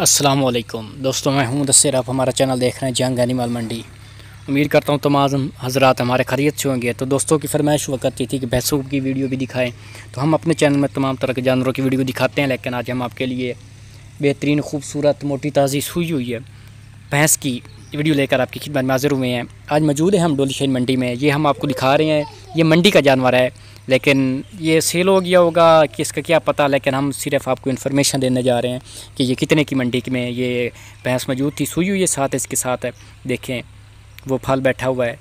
असलकम दोस्तों मैं हूं दसर आप हमारा चैनल देख रहे हैं जंग एनिमल मंडी उम्मीद करता हूं तमाम हजरात हमारे खरीद से होंगे तो दोस्तों की फरमाइश हुआ करती थी कि भैंसों की वीडियो भी दिखाएं तो हम अपने चैनल में तमाम तरह के जानवरों की वीडियो दिखाते हैं लेकिन आज हम आपके लिए बेहतरीन खूबसूरत मोटी ताज़ी सुई हुई है भैंस की वीडियो लेकर आपकी खिदमत में हाजिर हुए हैं आज मौजूद है हम शहर मंडी में ये हम आपको दिखा रहे हैं ये मंडी का जानवर है लेकिन ये सेल हो गया होगा कि इसका क्या पता लेकिन हम सिर्फ आपको इन्फॉर्मेशन देने जा रहे हैं कि ये कितने की मंडी में ये भैंस मौजूद थी सुई हुई है साथ इसके साथ है देखें वो फल बैठा हुआ है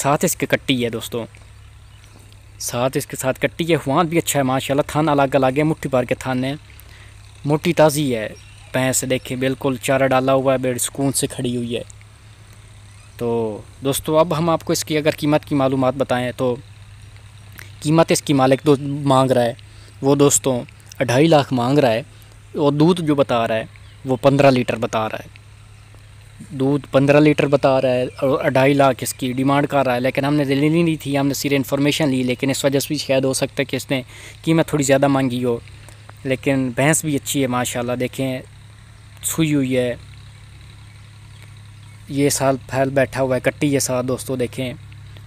साथ इसके कट्टी है दोस्तों साथ इसके साथ कट्टी है हुआ भी अच्छा है माशाल्लाह थान अलग अलग है मुठ्ठी भर के थान है मोटी ताज़ी है भैंस देखें बिल्कुल चारा डाला हुआ है बेड सुकून से खड़ी हुई है तो दोस्तों अब हम आपको इसकी अगर कीमत की मालूम बताएँ तो कीमत इसकी मालिक दो मांग रहा है वो दोस्तों ढाई लाख मांग रहा है और दूध जो बता रहा है वो पंद्रह लीटर बता रहा है दूध पंद्रह लीटर बता रहा है और ढाई लाख इसकी डिमांड कर रहा है लेकिन हमने दिल्ली नहीं थी हमने सिर्फ इन्फॉर्मेशन ली लेकिन इस वजह से भी शायद हो सकता है कि इसने कीमत थोड़ी ज़्यादा मांगी हो लेकिन भैंस भी अच्छी है माशाल्लाह देखें सुई हुई है ये साल फैल बैठा हुआ है कट्टी ये साल दोस्तों देखें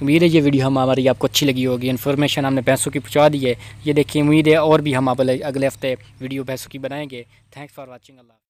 उम्मीद है ये वीडियो हम हमारी आपको अच्छी लगी होगी इन्फॉर्मेशन हमने पैसों की पहुँचा दी है ये देखिए उम्मीद है और भी हम अगले हफ्ते वीडियो पैसों की बनाएंगे थैंक्स फॉर वॉचिंग अल्लाह